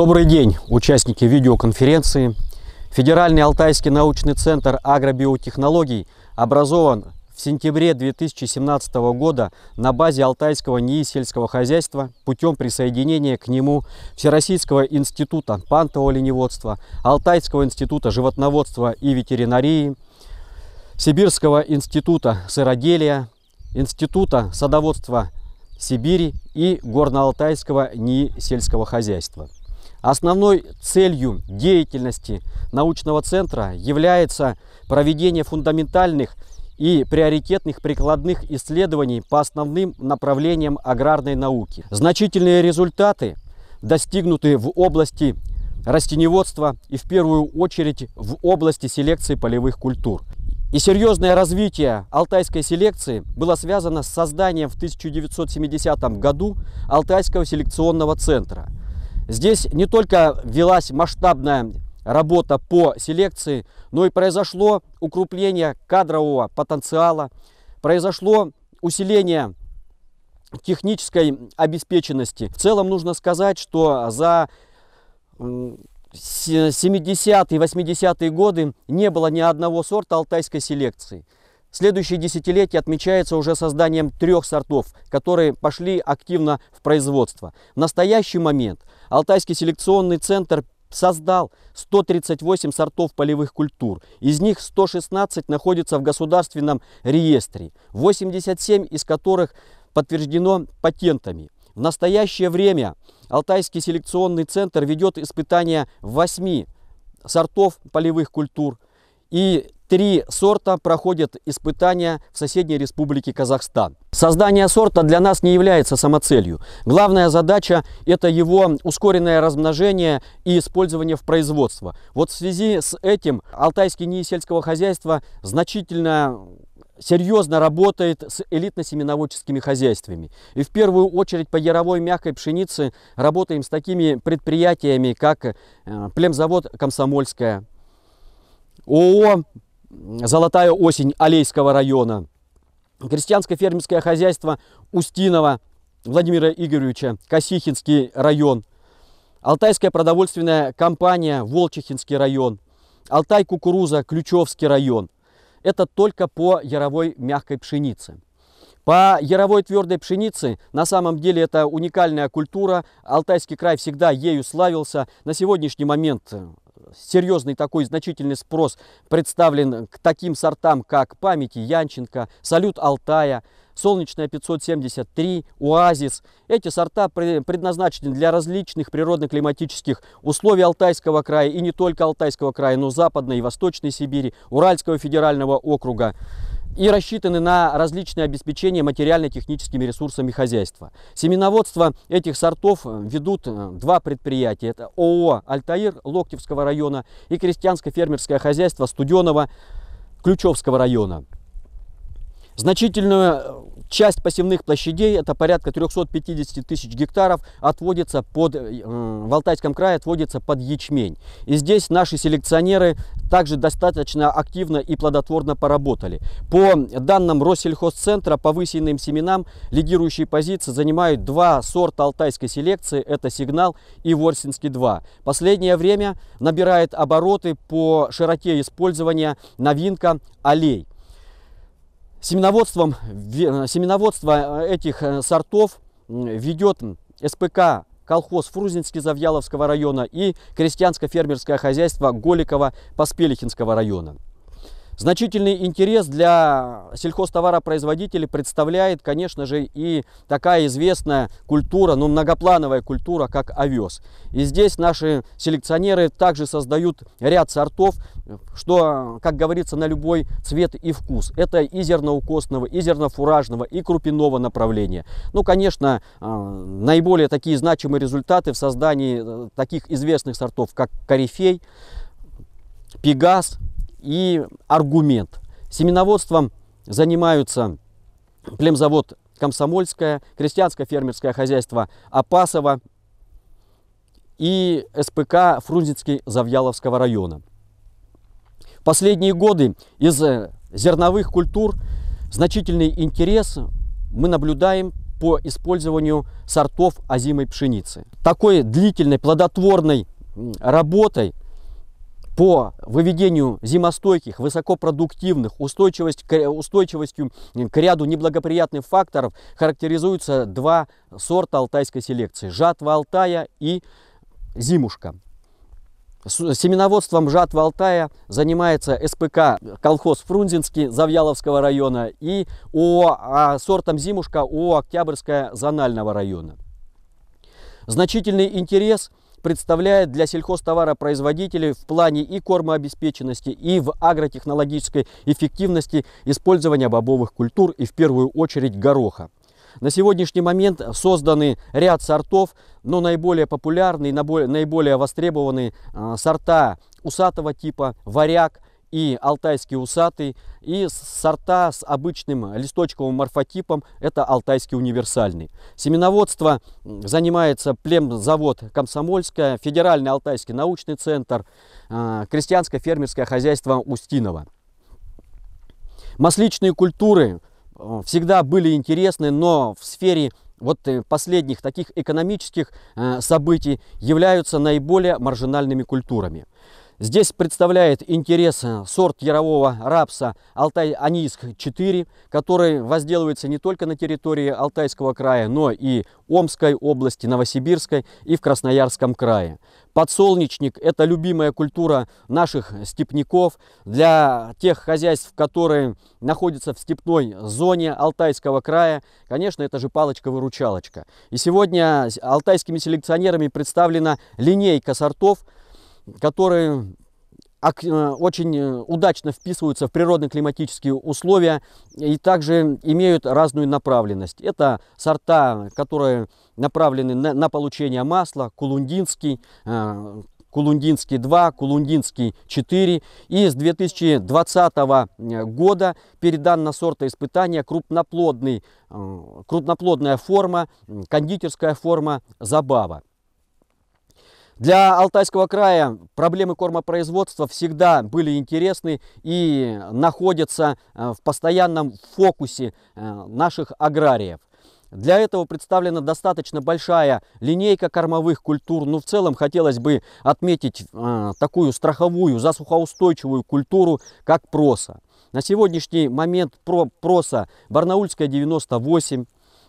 Добрый день, участники видеоконференции. Федеральный Алтайский научный центр агробиотехнологий образован в сентябре 2017 года на базе Алтайского НИИ сельского хозяйства путем присоединения к нему Всероссийского института пантового оленеводства, Алтайского института животноводства и ветеринарии, Сибирского института сыроделия, Института садоводства Сибири и Горно-Алтайского НИИ сельского хозяйства. Основной целью деятельности научного центра является проведение фундаментальных и приоритетных прикладных исследований по основным направлениям аграрной науки. Значительные результаты достигнуты в области растеневодства и в первую очередь в области селекции полевых культур. И серьезное развитие алтайской селекции было связано с созданием в 1970 году Алтайского селекционного центра – Здесь не только велась масштабная работа по селекции, но и произошло укрепление кадрового потенциала, произошло усиление технической обеспеченности. В целом нужно сказать, что за 70-е 80-е годы не было ни одного сорта алтайской селекции. Следующее десятилетие отмечается уже созданием трех сортов, которые пошли активно в производство. В настоящий момент Алтайский селекционный центр создал 138 сортов полевых культур. Из них 116 находятся в государственном реестре, 87 из которых подтверждено патентами. В настоящее время Алтайский селекционный центр ведет испытания 8 сортов полевых культур. И Три сорта проходят испытания в соседней республике Казахстан. Создание сорта для нас не является самоцелью. Главная задача – это его ускоренное размножение и использование в производство. Вот в связи с этим Алтайский НИИ сельского хозяйства значительно серьезно работает с элитно-семеноводческими хозяйствами. И в первую очередь по яровой мягкой пшенице работаем с такими предприятиями, как э, племзавод «Комсомольская», ООО «Золотая осень» Алейского района, крестьянско-фермерское хозяйство Устинова Владимира Игоревича, Косихинский район, Алтайская продовольственная компания Волчихинский район, Алтай кукуруза Ключевский район. Это только по яровой мягкой пшенице. По яровой твердой пшенице, на самом деле это уникальная культура, Алтайский край всегда ею славился. На сегодняшний момент э, серьезный такой значительный спрос представлен к таким сортам, как «Памяти Янченко», «Салют Алтая», «Солнечная 573», «Оазис». Эти сорта предназначены для различных природно-климатических условий Алтайского края и не только Алтайского края, но и Западной и Восточной Сибири, Уральского федерального округа и рассчитаны на различные обеспечения материально-техническими ресурсами хозяйства. Семеноводство этих сортов э, ведут э, два предприятия. Это ООО «Альтаир» Локтевского района и крестьянско-фермерское хозяйство Студенова Ключевского района. Значительную э, часть посевных площадей, это порядка 350 тысяч гектаров, отводится под, э, э, в Алтайском крае отводится под ячмень. И здесь наши селекционеры также достаточно активно и плодотворно поработали. По данным Россельхозцентра, по высеянным семенам лидирующие позиции занимают два сорта алтайской селекции. Это «Сигнал» и «Ворсинский-2». Последнее время набирает обороты по широте использования новинка «Аллей». Семеноводством, э, семеноводство э, этих э, сортов ведет СПК колхоз Фрузинский-Завьяловского района и крестьянско-фермерское хозяйство Голикова-Поспелихинского района. Значительный интерес для сельхозтоваропроизводителей представляет, конечно же, и такая известная культура, ну, многоплановая культура, как овес. И здесь наши селекционеры также создают ряд сортов, что, как говорится, на любой цвет и вкус. Это и зерноукосного, и зернофуражного, и крупяного направления. Ну, конечно, а, наиболее такие значимые результаты в создании э, таких известных сортов, как корифей, пегас – и аргумент. Семеноводством занимаются племзавод Комсомольское, крестьянское фермерское хозяйство Апасово и СПК Фрунзенский Завьяловского района. В последние годы из э, зерновых культур значительный интерес мы наблюдаем по использованию сортов озимой пшеницы. Такой длительной плодотворной работой по выведению зимостойких, высокопродуктивных, устойчивость, устойчивостью к ряду неблагоприятных факторов характеризуются два сорта алтайской селекции. Жатва Алтая и зимушка. семеноводством жатва Алтая занимается СПК «Колхоз Фрунзенский» Завьяловского района и о а сортом «Зимушка» у «Октябрьская» Зонального района. Значительный интерес – представляет для сельхозтоваропроизводителей в плане и кормообеспеченности, и в агротехнологической эффективности использования бобовых культур и в первую очередь гороха. На сегодняшний момент созданы ряд сортов, но наиболее популярные, наиболее востребованные а, сорта усатого типа, варяг, и алтайский усатый, и сорта с обычным листочковым морфотипом, это алтайский универсальный. Семеноводство занимается племзавод Комсомольская, Федеральный Алтайский научный центр, а, крестьянское фермерское хозяйство Устинова. Масличные культуры э, всегда были интересны, но в сфере вот э, последних таких экономических э, событий являются наиболее маржинальными культурами. Здесь представляет интерес э, сорт ярового рапса алтай Аниск 4 который возделывается не только на территории Алтайского края, но и Омской области, Новосибирской и в Красноярском крае. Подсолнечник – это любимая культура наших степняков. Для тех хозяйств, которые находятся в степной зоне Алтайского края, конечно, это же палочка-выручалочка. И сегодня алтайскими селекционерами представлена линейка сортов – которые э, очень э, удачно вписываются в природно климатические условия и также имеют разную направленность. Это сорта, которые направлены на, на получение масла, кулундинский, э, Кулундинский 2, Кулундинский 4. И с 2020 года передан на сорта испытания крупноплодный, крупноплодная форма, кондитерская форма «Забава». Для Алтайского края проблемы кормопроизводства всегда были интересны и находятся э, в постоянном фокусе э, наших аграриев. Для этого представлена достаточно большая линейка кормовых культур. Ну, в целом, хотелось бы отметить э, такую страховую, засухоустойчивую культуру, как проса. На сегодняшний момент про, проса барнаульская 98,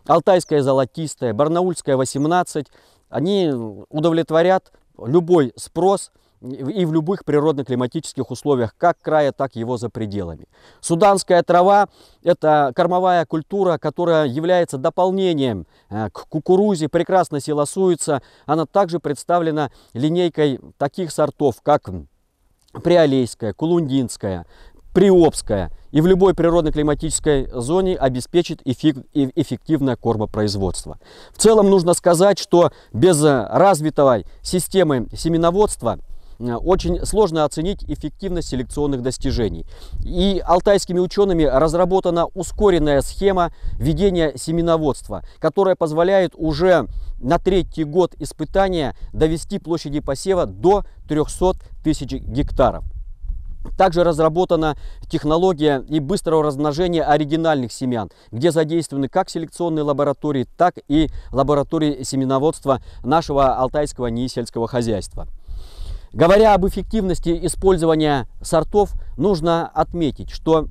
алтайская золотистая, барнаульская 18. Они удовлетворят любой спрос и в любых природно-климатических условиях, как края, так и его за пределами. Суданская трава – это кормовая культура, которая является дополнением э, к кукурузе, прекрасно силосуется. Она также представлена линейкой таких сортов, как Приолейская, Кулундинская, приобская и в любой природно-климатической зоне обеспечит э, эффективное кормопроизводство. В целом нужно сказать, что без развитой системы семеноводства э, очень сложно оценить эффективность селекционных достижений. И алтайскими учеными разработана ускоренная схема ведения семеноводства, которая позволяет уже на третий год испытания довести площади посева до 300 тысяч гектаров. Также разработана технология и быстрого размножения оригинальных семян, где задействованы как селекционные лаборатории, так и лаборатории семеноводства нашего алтайского НИИ сельского хозяйства. Говоря об эффективности использования сортов, нужно отметить, что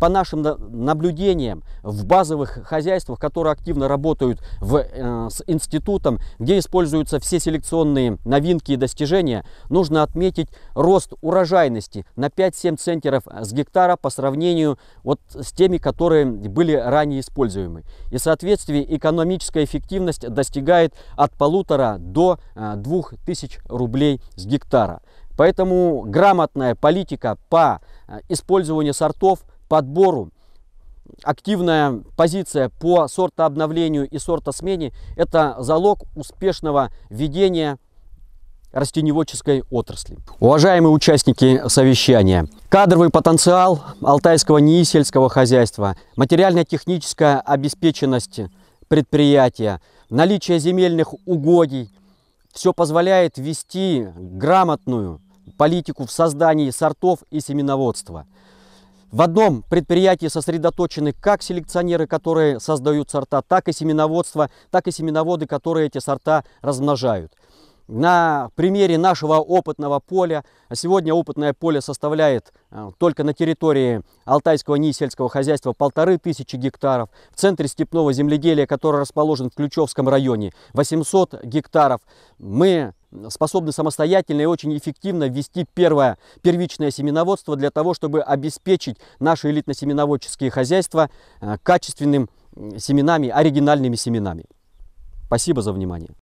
по нашим наблюдениям, в базовых хозяйствах, которые активно работают в, э, с институтом, где используются все селекционные новинки и достижения, нужно отметить рост урожайности на 5-7 центнеров с гектара по сравнению вот с теми, которые были ранее используемы. И, в соответствии экономическая эффективность достигает от полутора до э, 2000 рублей с гектара. Поэтому грамотная политика по э, использованию сортов – подбору, активная позиция по сортообновлению и сортосмене – это залог успешного ведения растеневодческой отрасли. Уважаемые участники совещания, кадровый потенциал Алтайского НИИ хозяйства, материально-техническая обеспеченность предприятия, наличие земельных угодий – все позволяет вести грамотную политику в создании сортов и семеноводства – в одном предприятии сосредоточены как селекционеры, которые создают сорта, так и семеноводство, так и семеноводы, которые эти сорта размножают. На примере нашего опытного поля, а сегодня опытное поле составляет э, только на территории Алтайского НИИ сельского хозяйства полторы тысячи гектаров, в центре степного земледелия, который расположен в Ключевском районе, 800 гектаров, мы способны самостоятельно и очень эффективно вести первое первичное семеноводство для того, чтобы обеспечить наши элитно-семеноводческие хозяйства э, качественными семенами, оригинальными семенами. Спасибо за внимание.